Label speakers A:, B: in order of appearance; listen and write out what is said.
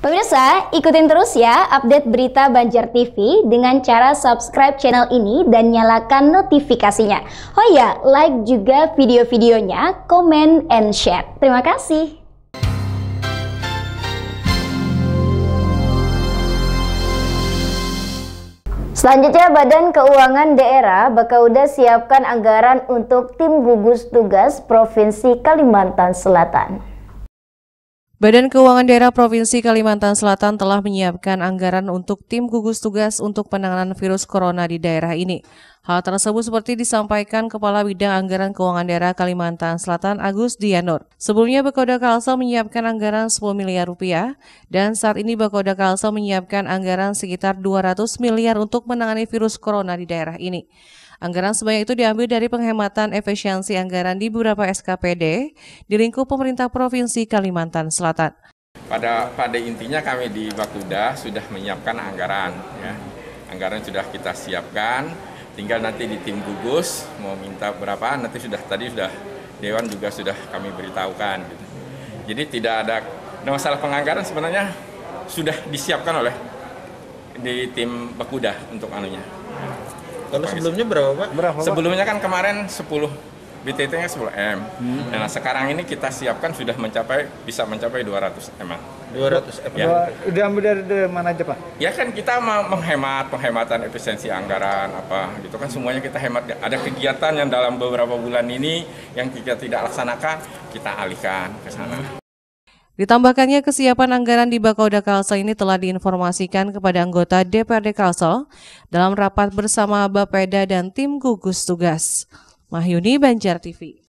A: Pemirsa, ikutin terus ya update berita Banjar TV dengan cara subscribe channel ini dan nyalakan notifikasinya. Oh ya, like juga
B: video-videonya,
A: comment and share. Terima kasih. Selanjutnya,
B: Badan Keuangan Daerah Bakauda siapkan anggaran untuk tim gugus tugas Provinsi Kalimantan Selatan.
A: Badan Keuangan Daerah Provinsi Kalimantan Selatan telah menyiapkan anggaran untuk tim gugus tugas untuk penanganan virus corona di daerah ini. Hal tersebut seperti disampaikan Kepala Bidang Anggaran Keuangan Daerah Kalimantan Selatan Agus Dianur. Sebelumnya Bakoda Kalsel menyiapkan anggaran 10 miliar rupiah dan saat ini Bakoda Kalsel menyiapkan anggaran sekitar 200 miliar untuk menangani virus corona di daerah ini. Anggaran sebanyak itu diambil dari penghematan efisiensi anggaran di beberapa SKPD di lingkup pemerintah Provinsi Kalimantan Selatan.
B: Pada pada intinya kami di Bakuda sudah menyiapkan anggaran ya. Anggaran sudah kita siapkan, tinggal nanti di tim gugus mau minta berapa nanti sudah tadi sudah dewan juga sudah kami beritahukan gitu. Jadi tidak ada nah masalah penganggaran sebenarnya sudah disiapkan oleh di tim Bakuda untuk anunya. Kalau sebelumnya berapa Pak? Berapa, Sebelumnya kan kemarin 10 BTT-nya 10 M. Hmm. Nah, nah, sekarang ini kita siapkan sudah mencapai bisa mencapai 200 M. 200
A: M. Ya. Udah ambil dari, mana aja, Pak?
B: Ya kan kita menghemat, penghematan efisiensi anggaran apa gitu kan semuanya kita hemat. Ada kegiatan yang dalam beberapa bulan ini yang kita tidak laksanakan, kita alihkan ke sana.
A: Ditambahkannya kesiapan anggaran di Bakauda Kalsel ini telah diinformasikan kepada anggota DPRD Kalsel dalam rapat bersama Bapeda dan tim gugus tugas. Mahyuni Banjar TV.